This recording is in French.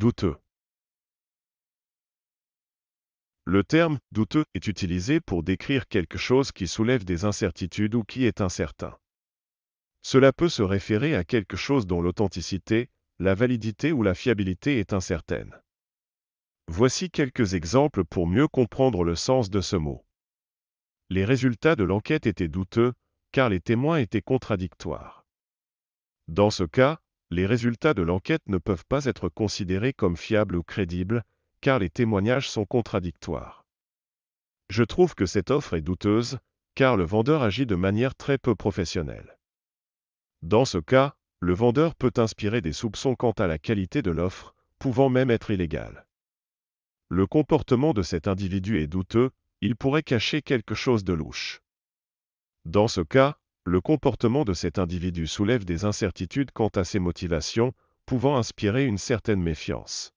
douteux. Le terme douteux est utilisé pour décrire quelque chose qui soulève des incertitudes ou qui est incertain. Cela peut se référer à quelque chose dont l'authenticité, la validité ou la fiabilité est incertaine. Voici quelques exemples pour mieux comprendre le sens de ce mot. Les résultats de l'enquête étaient douteux, car les témoins étaient contradictoires. Dans ce cas, les résultats de l'enquête ne peuvent pas être considérés comme fiables ou crédibles, car les témoignages sont contradictoires. Je trouve que cette offre est douteuse, car le vendeur agit de manière très peu professionnelle. Dans ce cas, le vendeur peut inspirer des soupçons quant à la qualité de l'offre, pouvant même être illégale. Le comportement de cet individu est douteux, il pourrait cacher quelque chose de louche. Dans ce cas, le comportement de cet individu soulève des incertitudes quant à ses motivations, pouvant inspirer une certaine méfiance.